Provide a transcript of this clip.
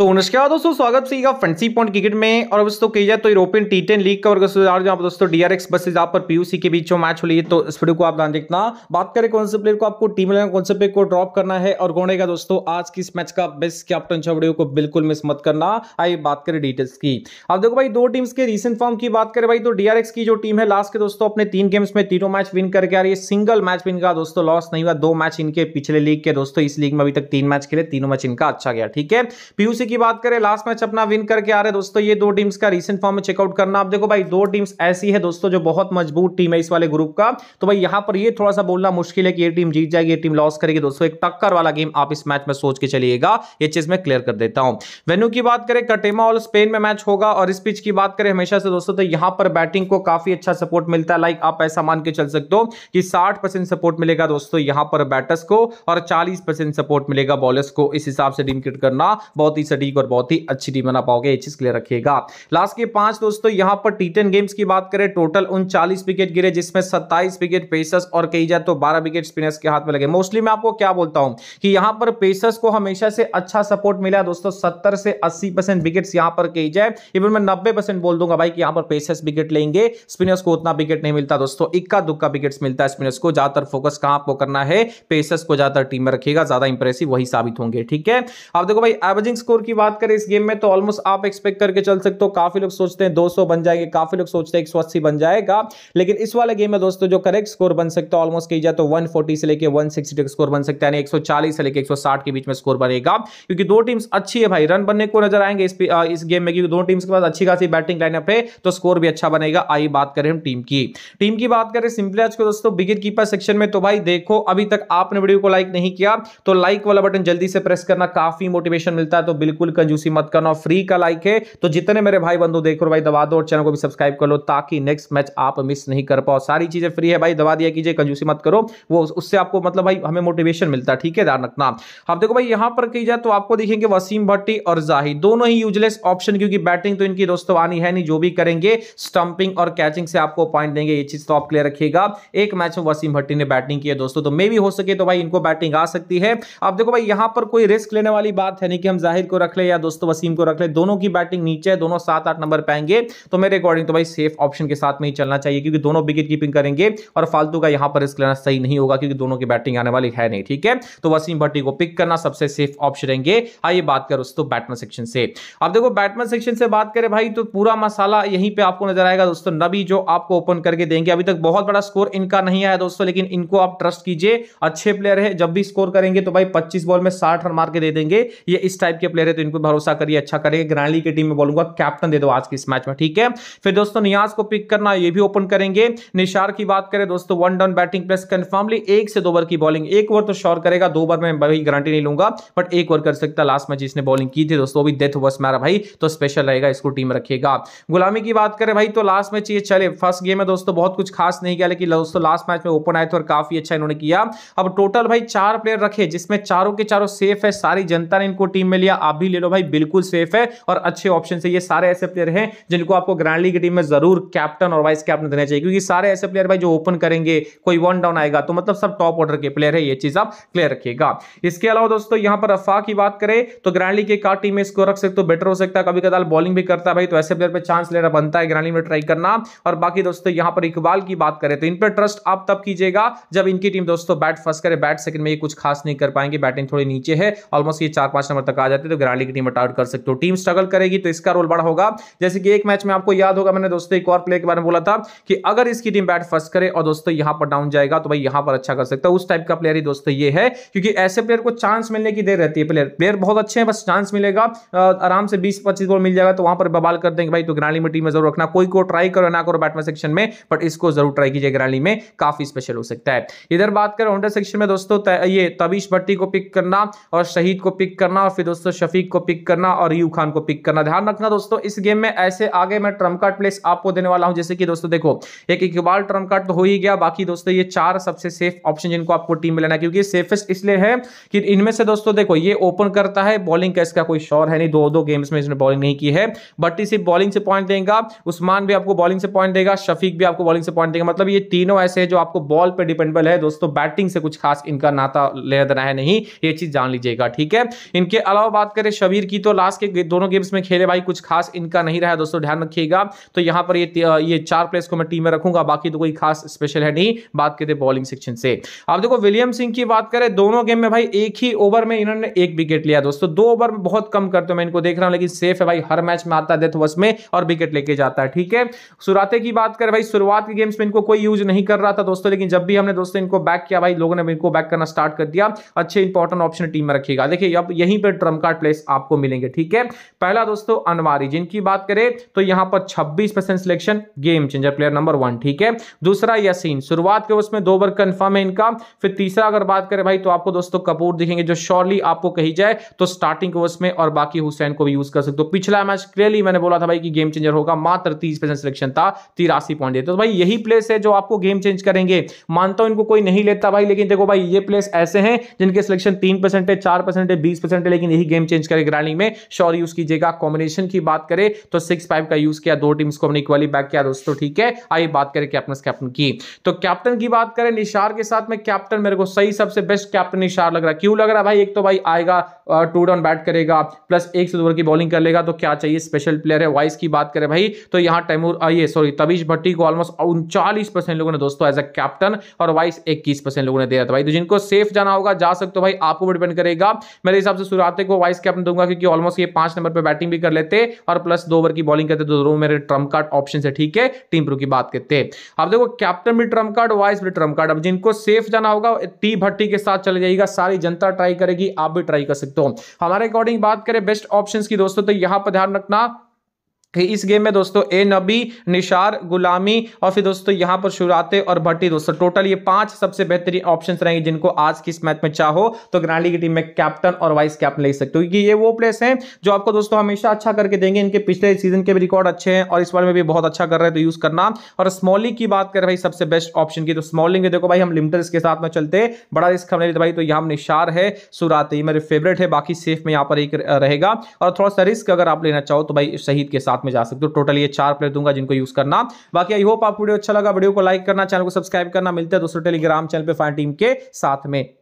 तो नमस्कार दोस्तों स्वागत सी का फंसी पॉइंट क्रिकेट में और अब दोस्तों कही जाए तो यूरोपियन टी टेन लीग का और दोस्तों डीआरएक्स से जहाँ पर पीयूसी के बीच मैच हो रही है तो इस वीडियो को आप ध्यान देखना बात करें कौन से प्लेयर को आपको टीम में कौन से प्लेयर को ड्रॉप करना है और कौन है दोस्तों आज की इस मैच का बेस्ट कैप्टन छो वीडियो को बिल्कुल मिस मत करना आई बात करें डिटेल्स की अब देखो भाई दो टीम्स के रिसेंट फॉर्म की बात करें भाई तो डीआरएक्स की जो टीम है लास्ट के दोस्तों अपने तीन गेम्स में तीनों मैच विन करके आ रही है सिंगल मैच भी इनका दोस्तों लॉस नहीं हुआ दो मैच इनके पिछले लीग के दोस्तों इस लीग में अभी तक तीन मैच खेले तीनों मैच इनका अच्छा गया ठीक है पीयूसी की बात करें लास्ट मैच अपना विन करके आ रहे दोस्तों ये दो टीम्स का रिसेंट फॉर्म में चेकआउट करना आप देखो भाई दो टीम्स ऐसी है दोस्तों जो बहुत मजबूत टीम है इस वाले ग्रुप का तो भाई यहां पर ये थोड़ा सा बोलना मुश्किल है कि ये टीम जीत जाएगी ये टीम लॉस करेगी दोस्तों एक टक्कर वाला गेम आप इस मैच में सोच के चलिएगा ये चीज में क्लियर कर देता हूं वेन्यू की बात करें कटेमा और स्पेन में मैच होगा और इस पिच की बात करें हमेशा से दोस्तों तो यहां पर बैटिंग को काफी अच्छा सपोर्ट मिलता है लाइक आप ऐसा मान के चल सकते हो कि साठ सपोर्ट मिलेगा दोस्तों यहां पर बैटर्स को और चालीस सपोर्ट मिलेगा बॉलर्स को इस हिसाब से टीम करना बहुत ही सटीक और बहुत ही अच्छी टीम बना पाओगे चीज क्लियर रखिएगा लास्ट के पांच दोस्तों यहां पर टी गेम्स की बात करें टोटल उनचालीस विकेट गिरे जिसमें सत्ताईस विकेट पेसर्स और कही जाए तो बारह विकेट स्पिनर्स के हाथ में लगे मोस्टली मैं आपको क्या बोलता हूं कि यहां पर पेसर्स को हमेशा से अच्छा सपोर्ट मिला दोस्तों सत्तर से अस्सी परसेंट विकेट यहां पर कही जाए इवन मैं नब्बे परसेंट बोल दूंगा भाई कि यहां पर पेसर्स विकेट लेंगे स्पिनर्स को उतना विकेट नहीं मिलता दोस्तों इक्का दुक्का विकेट मिलता है स्पिनर्स को ज्यादातर फोकस कहां आपको करना है पेसर्स को ज्यादातर टीम में रखेगा ज्यादा इंप्रेसिव वही साबित होंगे ठीक है अब देखो भाई एवरेजिंग स्कोर की बात करें इस गेम में तो ऑलमोस्ट आप एक्सपेक्ट करके चल सकते हो काफी लोग सोचते हैं 200 बन जाएंगे काफी लोग सोचते हैं एक बन जाएगा लेकिन इस वाले गेम में दोस्तों जो करेक्ट स्कोर बन सकता है ऑलमोस्ट कही जाए तो 140 से लेकर 160 तक स्कोर बन सकता है यानी 140 से लेकर 160 के बीच में स्कोर बनेगा क्योंकि दो टीम्स अच्छी है भाई रन बनने को नजर आएंगे इस, इस गेम में क्योंकि दो टीम्स के पास अच्छी खासी बैटिंग लाइनअप है तो स्कोर भी अच्छा बनेगा आई बात करें हम टीम की टीम की बात करें सिंपली आज को दोस्तों विकेट कीपर सेक्शन में तो भाई देखो अभी तक आपने वीडियो को लाइक नहीं किया तो लाइक वाला बटन जल्दी से प्रेस करना काफी मोटिवेशन मिलता है तो बिल्कुल बिल्कुल कंजूसी मत करना फ्री का लाइक है तो जितने मेरे भाई बंधु देख रहे भाई दबा दो और चैनल को भी सब्सक्राइब कर लो ताकि नेक्स्ट मैच आप मिस नहीं कर पाओ सारी चीजें फ्री है भाई दबा दिया कीजिए कंजूसी मत करो वो उससे आपको मतलब भाई हमें मोटिवेशन मिलता है ठीक है ध्यान रखना अब देखो भाई यहां पर की जाए तो आपको देखेंगे वसीम भट्टी और जाहिद दोनों ही यूजलेस ऑप्शन क्योंकि बैटिंग तो इनकी दोस्तों आनी है नहीं जो भी करेंगे स्टंपिंग और कैचिंग से आपको पॉइंट देंगे ये चीज तो आप क्लियर रखिएगा एक मैच में वसीम भट्टी ने बैटिंग की है दोस्तों तो मे भी हो सके तो भाई इनको बैटिंग आ सकती है अब देखो भाई यहां पर कोई रिस्क लेने वाली बात है नहीं कि हम जाहिर को रख ले या दोस्तों वसीम को रख ले दोनों की बैटिंग नीचे है दोनों सात आठ नंबर पाएंगे तो मेरे अकॉर्डिंग तो भाई सेफ ऑप्शन के साथ में ही चलना चाहिए क्योंकि दोनों विकेट कीपिंग करेंगे और फालतू का यहां पर रिस्क लेना सही नहीं होगा क्योंकि दोनों की बैटिंग आने वाली है नहीं ठीक है तो वसीम भट्टी को पिक करना सबसे सेफ ऑप्शन रहेंगे आइए हाँ, बात करो दोस्तों बैटमैन सेक्शन से अब देखो बैटमैन सेक्शन से बात करें भाई तो पूरा मसाला यहीं पर आपको नजर आएगा दोस्तों नबी जो आपको ओपन करके देंगे अभी तक बहुत बड़ा स्कोर इनका नहीं आया दोस्तों लेकिन इनको आप ट्रस्ट कीजिए अच्छे प्लेयर है जब भी स्कोर करेंगे तो भाई पच्चीस बॉल में साठ रन मार के दे देंगे ये इस टाइप के प्लेयर रहे तो इन पर भरोसा करिए अच्छा करेंगे ग्राली की टीम में बोलूंगा कैप्टन दे दो आज के इस मैच में ठीक है फिर दोस्तों नियाज को पिक करना ये भी ओपन करेंगे निशार की बात करें दोस्तों one down batting plus confirmly एक से दो ओवर की बॉलिंग एक ओवर तो श्योर करेगा दो ओवर में भाई गारंटी नहीं लूंगा बट एक ओवर कर सकता लास्ट मैच जिसने बॉलिंग की थी दोस्तों अभी डेथ ओवर्स मारा भाई तो स्पेशल रहेगा इसको टीम रखेगा गुलामी की बात करें भाई तो लास्ट मैच ये चले फर्स्ट गेम में दोस्तों बहुत कुछ खास नहीं किया लेकिन दोस्तों लास्ट मैच में ओपन आए थे और काफी अच्छा इन्होंने किया अब टोटल भाई चार प्लेयर रखे जिसमें चारों के चारों सेफ है सारी जनता ने इनको टीम में लिया आप भी ले लो भाई बिल्कुल सेफ है और अच्छे ऑप्शन से ये सारे ऐसे प्लेयर हैं जिनको आपको ग्रैंड लीग की टीम में जरूर कैप्टन और वाइस कैप्टन देना चाहिए क्योंकि सारे ऐसे प्लेयर भाई जो ओपन करेंगे कोई वन डाउन आएगा तो मतलब सब टॉप ऑर्डर के प्लेयर है ये चीज आप क्लियर रखिएगा इसके अलावा दोस्तों यहां पर अफा की बात करें तो ग्रैंड लीग एक टीम में स्कोर रख सकते तो बेटर हो सकता है कभी कदाल बॉलिंग भी करता है भाई तो ऐसे प्लेयर पर चांस लेना बनता है ग्रैंड लीग में ट्राई करना और बाकी दोस्तों यहां पर इकबाल की बात करें तो इन पर ट्रस्ट आप तब कीजिएगा जब इनकी टीम दोस्तों बैट फर्स्ट करे बैट सेकंड में ये कुछ खास नहीं कर पाएंगे बैटिंग थोड़ी नीचे है ऑलमोस्ट ये चार पांच नंबर तक आ जाते तो निगरानी की टीम आउट कर सकते हो टीम स्ट्रगल करेगी तो इसका रोल बड़ा होगा जैसे कि एक मैच में आपको याद होगा मैंने दोस्तों एक और प्ले के बारे में बोला था कि अगर इसकी टीम बैट फर्स्ट करे और दोस्तों यहां पर डाउन जाएगा तो भाई यहां पर अच्छा कर सकता है उस टाइप का प्लेयर ही दोस्तों ये है क्योंकि ऐसे प्लेयर को चांस मिलने की देर रहती है प्लेयर प्लेयर बहुत अच्छे हैं बस चांस मिलेगा आराम से बीस पच्चीस बॉल मिल जाएगा तो वहां पर बवाल कर देंगे भाई तो ग्राली में टीम में जरूर रखना कोई को ट्राई करो ना करो बैटमैन सेक्शन में बट इसको जरूर ट्राई कीजिए ग्राली में काफी स्पेशल हो सकता है इधर बात करें होंडा सेक्शन में दोस्तों ये तबीश भट्टी को पिक करना और शहीद को पिक करना और फिर दोस्तों शफी रफीक को पिक करना और यू खान को पिक करना ध्यान रखना दोस्तों इस गेम में ऐसे आगे मैं ट्रम्प कार्ड प्लेस आपको देने वाला हूं जैसे कि दोस्तों देखो एक इकबाल ट्रम्प कार्ड तो हो ही गया बाकी दोस्तों ये चार सबसे सेफ ऑप्शन जिनको आपको टीम में लेना क्योंकि सेफेस्ट इसलिए है कि इनमें से दोस्तों देखो ये ओपन करता है बॉलिंग का इसका कोई शोर है नहीं दो दो गेम्स में इसने बॉलिंग नहीं की है बट इसे बॉलिंग से पॉइंट देगा उस्मान भी आपको बॉलिंग से पॉइंट देगा शफीक भी आपको बॉलिंग से पॉइंट देगा मतलब ये तीनों ऐसे है जो आपको बॉल पर डिपेंडेबल है दोस्तों बैटिंग से कुछ खास इनका नाता ले देना है नहीं ये चीज जान लीजिएगा ठीक है इनके अलावा बात करें करें शबीर की तो लास्ट के दोनों गेम्स में खेले भाई कुछ खास इनका नहीं रहा दोस्तों ध्यान रखिएगा तो यहाँ पर ये ये चार प्लेयर्स को मैं टीम में रखूंगा बाकी तो कोई खास स्पेशल है नहीं बात करते बॉलिंग सेक्शन से अब देखो विलियम सिंह की बात करें दोनों गेम में भाई एक ही ओवर में इन्होंने एक विकेट लिया दोस्तों दो ओवर में बहुत कम करते मैं इनको देख रहा हूँ लेकिन सेफ है भाई हर मैच में आता है डेथ ओवर्स में और विकेट लेके जाता है ठीक है सुराते की बात करें भाई शुरुआत के गेम्स में इनको कोई यूज नहीं कर रहा था दोस्तों लेकिन जब भी हमने दोस्तों इनको बैक किया भाई लोगों ने इनको बैक करना स्टार्ट कर दिया अच्छे इंपॉर्टेंट ऑप्शन टीम में रखेगा देखिए अब यहीं पर ट्रम्प कार्ड प्लेस केस आपको मिलेंगे ठीक है पहला दोस्तों अनवारी जिनकी बात करें तो यहां पर 26 percent selection game changer player number one ठीक है दूसरा यसीन शुरुआत के उसमें दो बार कंफर्म है इनका फिर तीसरा अगर बात करें भाई तो आपको दोस्तों कपूर दिखेंगे जो श्योरली आपको कही जाए तो स्टार्टिंग के उसमें और बाकी हुसैन को भी यूज कर सकते हो पिछला मैच क्लियरली मैंने बोला था भाई कि गेम चेंजर होगा मात्र तीस परसेंट सिलेक्शन था तिरासी पॉइंट देते तो भाई यही प्लेस है जो आपको गेम चेंज करेंगे मानता हूं इनको कोई नहीं लेता भाई लेकिन देखो भाई ये प्लेस ऐसे हैं जिनके सिलेक्शन तीन परसेंट है चार परसेंट है बीस परसेंट है लेकिन यही गेम चेंज करें ग्राइंडिंग में शॉर यूज कीजिएगा कॉम्बिनेशन की बात करें तो सिक्स फाइव का यूज किया दो टीम्स को हमने इक्वली बैक किया दोस्तों ठीक है आइए बात करें कैप्टन कैप्टन की तो कैप्टन की बात करें निशार के साथ में कैप्टन मेरे को सही सबसे बेस्ट कैप्टन निशार लग रहा है क्यों लग रहा है भाई एक तो भाई आएगा टू डाउन बैट करेगा प्लस एक से दो की बॉलिंग कर लेगा तो क्या चाहिए स्पेशल प्लेयर है वाइस की बात करें भाई तो यहाँ टैमूर आइए सॉरी तबीश भट्टी को ऑलमोस्ट उनचालीस परसेंट लोगों ने दोस्तों एज अ कैप्टन और वाइस इक्कीस परसेंट लोगों ने दिया था भाई तो जिनको सेफ जाना होगा जा सकते हो भाई आपको डिपेंड करेगा मेरे हिसाब से सुराते को वाइस कैप्टन में दूंगा क्योंकि ऑलमोस्ट ये पांच नंबर पर बैटिंग भी कर लेते और प्लस दो ओवर की बॉलिंग करते तो दोनों मेरे ट्रम्प कार्ड ऑप्शन है ठीक है टीम प्रू की बात करते अब देखो कैप्टन भी ट्रम्प कार्ड वाइस भी ट्रम्प कार्ड अब जिनको सेफ जाना होगा टी भट्टी के साथ चले जाएगा सारी जनता ट्राई करेगी आप भी ट्राई कर सकते हो हमारे अकॉर्डिंग बात करें बेस्ट ऑप्शन की दोस्तों तो यहां पर ध्यान रखना इस गेम में दोस्तों ए नबी निशार गुलामी और फिर दोस्तों यहां पर शुरुआते और भट्टी दोस्तों टोटल ये पांच सबसे बेहतरीन ऑप्शन रहेंगे जिनको आज की इस मैच में चाहो तो ग्रांडी की टीम में कैप्टन और वाइस कैप्टन ले सकते हो क्योंकि ये वो प्लेस हैं जो आपको दोस्तों हमेशा अच्छा करके देंगे इनके पिछले सीजन के भी रिकॉर्ड अच्छे हैं और इस बार में भी बहुत अच्छा कर रहे हैं तो यूज करना और स्मॉलिंग की बात करें भाई सबसे बेस्ट ऑप्शन की तो स्मॉलिंग देखो भाई हम लिमिटर्स के साथ में चलते बड़ा रिस्क हमने भाई तो यहाँ निशार है सुराते मेरे फेवरेट है बाकी सेफ में यहाँ पर एक रहेगा और थोड़ा सा रिस्क अगर आप लेना चाहो तो भाई शहीद के साथ साथ में जा सकते हो टोटल ये चार प्लेयर दूंगा जिनको यूज करना बाकी आई होप आप वीडियो अच्छा लगा वीडियो को लाइक करना चैनल को सब्सक्राइब करना मिलता है दोस्तों टेलीग्राम चैनल पर फाइन टीम के साथ में